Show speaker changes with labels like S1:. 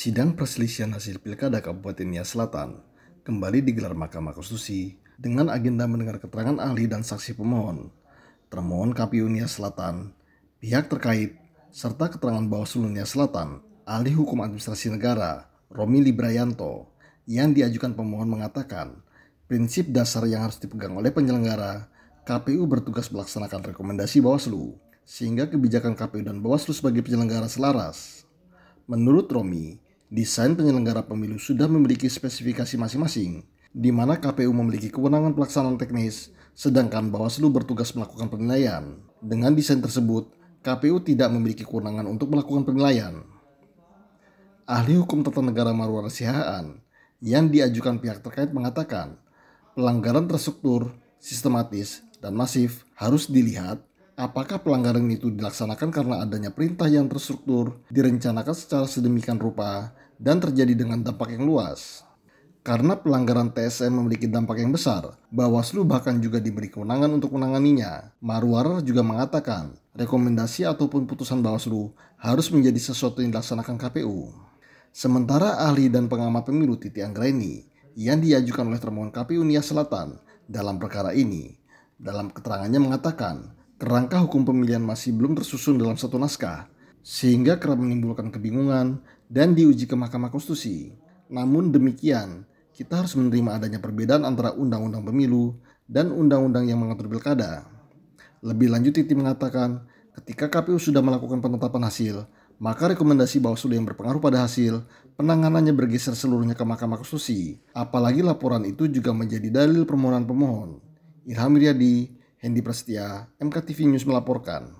S1: Sidang perselisihan hasil pilkada Kabupaten Nia Selatan kembali digelar Mahkamah Konstitusi dengan agenda mendengar keterangan ahli dan saksi pemohon, termohon KPU Nia Selatan, pihak terkait, serta keterangan Bawaslu Nia Selatan, ahli hukum administrasi negara, Romi Librayanto, yang diajukan pemohon mengatakan, prinsip dasar yang harus dipegang oleh penyelenggara, KPU bertugas melaksanakan rekomendasi Bawaslu, sehingga kebijakan KPU dan Bawaslu sebagai penyelenggara selaras. Menurut Romi, desain penyelenggara pemilu sudah memiliki spesifikasi masing-masing, di mana KPU memiliki kewenangan pelaksanaan teknis, sedangkan Bawaslu bertugas melakukan penilaian. Dengan desain tersebut, KPU tidak memiliki kewenangan untuk melakukan penilaian. Ahli hukum tata negara Marwan Sihaan yang diajukan pihak terkait mengatakan, pelanggaran terstruktur, sistematis, dan masif harus dilihat Apakah pelanggaran itu dilaksanakan karena adanya perintah yang terstruktur, direncanakan secara sedemikian rupa, dan terjadi dengan dampak yang luas? Karena pelanggaran TSM memiliki dampak yang besar, Bawaslu bahkan juga diberi kewenangan untuk menanganinya. Marwar juga mengatakan, rekomendasi ataupun putusan Bawaslu harus menjadi sesuatu yang dilaksanakan KPU. Sementara ahli dan pengamat pemilu Titi Anggraini yang diajukan oleh termohon KPU Nia Selatan dalam perkara ini, dalam keterangannya mengatakan rangka hukum pemilihan masih belum tersusun dalam satu naskah, sehingga kerap menimbulkan kebingungan dan diuji ke Mahkamah Konstitusi. Namun demikian, kita harus menerima adanya perbedaan antara Undang-Undang Pemilu dan Undang-Undang yang mengatur pilkada. Lebih lanjut, Titi mengatakan, ketika KPU sudah melakukan penetapan hasil, maka rekomendasi Bawaslu yang berpengaruh pada hasil penanganannya bergeser seluruhnya ke Mahkamah Konstitusi. Apalagi laporan itu juga menjadi dalil permohonan pemohon. Ilham Riyadi, Hendi Prasetya, MKTV News melaporkan.